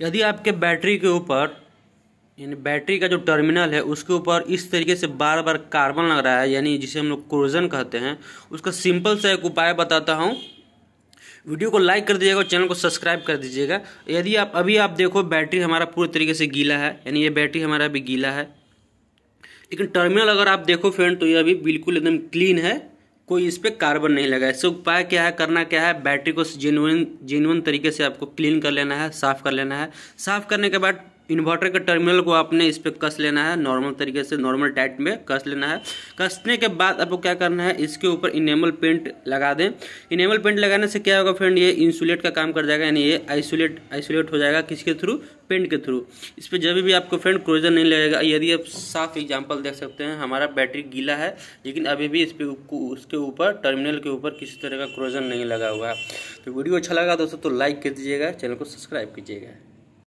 यदि आपके बैटरी के ऊपर यानी बैटरी का जो टर्मिनल है उसके ऊपर इस तरीके से बार बार कार्बन लग रहा है यानी जिसे हम लोग क्रोजन कहते हैं उसका सिंपल सा एक उपाय बताता हूँ वीडियो को लाइक कर दीजिएगा और चैनल को सब्सक्राइब कर दीजिएगा यदि आप अभी आप देखो बैटरी हमारा पूरे तरीके से गीला है यानी ये बैटरी हमारा अभी गीला है लेकिन टर्मिनल अगर आप देखो फ्रेंड तो ये अभी बिल्कुल एकदम क्लीन है कोई इस पर कार्बन नहीं लगा है इससे उपाय क्या है करना क्या है बैटरी को जेनुअन जेनुअन तरीके से आपको क्लीन कर लेना है साफ़ कर लेना है साफ़ करने के बाद इन्वर्टर के टर्मिनल को आपने इस पर कस लेना है नॉर्मल तरीके से नॉर्मल टाइट में कस लेना है कसने के बाद आपको क्या करना है इसके ऊपर इनेमल पेंट लगा दें इनेमल पेंट लगाने से क्या होगा फ्रेंड ये इंसुलेट का काम कर जाएगा यानी ये आइसोलेट आइसोलेट हो जाएगा किसके थ्रू पेंट के थ्रू इस पर जब भी आपको फ्रेंड क्रोजन नहीं लगेगा यदि आप साफ एग्जाम्पल देख सकते हैं हमारा बैटरी गीला है लेकिन अभी भी इस पर उसके ऊपर टर्मिनल के ऊपर किसी तरह का क्रोजन नहीं लगा हुआ तो वीडियो अच्छा लगा दोस्तों तो लाइक कर दीजिएगा चैनल को सब्सक्राइब कीजिएगा